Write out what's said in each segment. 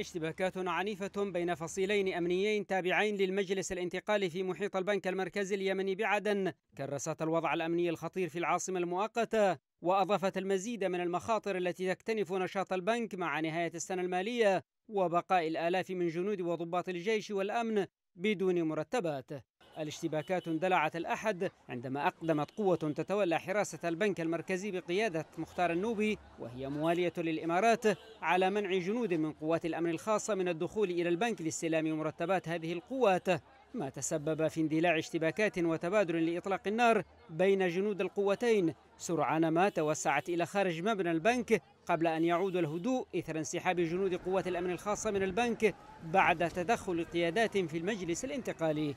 اشتباكات عنيفة بين فصيلين أمنيين تابعين للمجلس الانتقالي في محيط البنك المركزي اليمني بعدن كرست الوضع الأمني الخطير في العاصمة المؤقتة وأضافت المزيد من المخاطر التي تكتنف نشاط البنك مع نهاية السنة المالية وبقاء الآلاف من جنود وضباط الجيش والأمن بدون مرتبات الاشتباكات اندلعت الأحد عندما أقدمت قوة تتولى حراسة البنك المركزي بقيادة مختار النوبي وهي موالية للإمارات على منع جنود من قوات الأمن الخاصة من الدخول إلى البنك لاستلام مرتبات هذه القوات ما تسبب في اندلاع اشتباكات وتبادل لإطلاق النار بين جنود القوتين سرعان ما توسعت إلى خارج مبنى البنك قبل أن يعود الهدوء إثر انسحاب جنود قوات الأمن الخاصة من البنك بعد تدخل قيادات في المجلس الانتقالي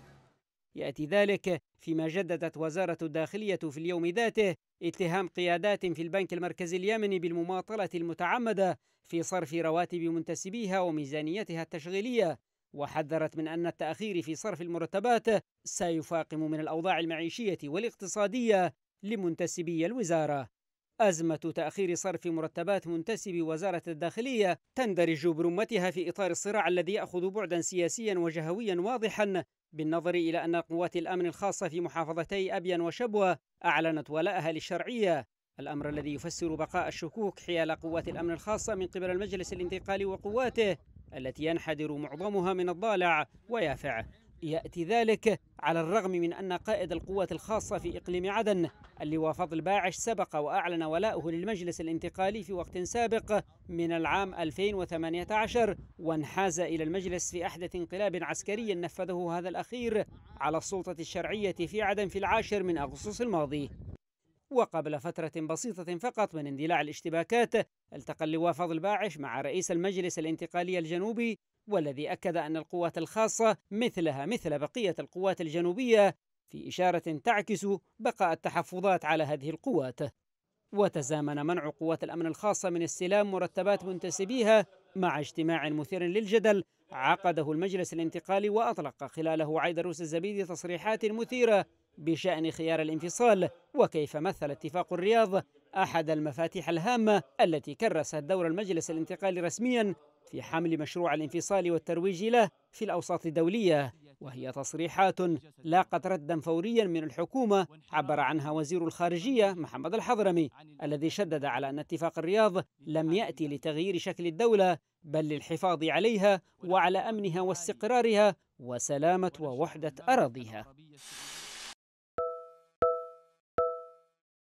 ياتي ذلك فيما جددت وزاره الداخليه في اليوم ذاته اتهام قيادات في البنك المركزي اليمني بالمماطله المتعمده في صرف رواتب منتسبيها وميزانيتها التشغيليه وحذرت من ان التاخير في صرف المرتبات سيفاقم من الاوضاع المعيشيه والاقتصاديه لمنتسبي الوزاره أزمة تأخير صرف مرتبات منتسبي وزارة الداخلية تندرج برمتها في إطار الصراع الذي يأخذ بعدا سياسيا وجهويا واضحا بالنظر إلى أن قوات الأمن الخاصة في محافظتي أبين وشبوة أعلنت ولائها للشرعية الأمر الذي يفسر بقاء الشكوك حيال قوات الأمن الخاصة من قبل المجلس الانتقالي وقواته التي ينحدر معظمها من الضالع ويافع يأتي ذلك على الرغم من أن قائد القوات الخاصة في إقليم عدن اللواء فضل باعش سبق وأعلن ولاؤه للمجلس الانتقالي في وقت سابق من العام 2018 وانحاز إلى المجلس في أحدث انقلاب عسكري نفذه هذا الأخير على السلطة الشرعية في عدن في العاشر من أغسطس الماضي وقبل فترة بسيطة فقط من اندلاع الاشتباكات التقى اللواء فضل باعش مع رئيس المجلس الانتقالي الجنوبي والذي أكد أن القوات الخاصة مثلها مثل بقية القوات الجنوبية في إشارة تعكس بقاء التحفظات على هذه القوات وتزامن منع قوات الأمن الخاصة من استلام مرتبات منتسبيها مع اجتماع مثير للجدل عقده المجلس الانتقالي وأطلق خلاله عيدروس الزبيدي تصريحات مثيرة بشأن خيار الانفصال وكيف مثل اتفاق الرياض أحد المفاتيح الهامة التي كرست دور المجلس الانتقالي رسميا في حمل مشروع الانفصال والترويج له في الأوساط الدولية وهي تصريحات لاقت ردا فوريا من الحكومة عبر عنها وزير الخارجية محمد الحضرمي الذي شدد على أن اتفاق الرياض لم يأتي لتغيير شكل الدولة بل للحفاظ عليها وعلى أمنها واستقرارها وسلامة ووحدة أراضيها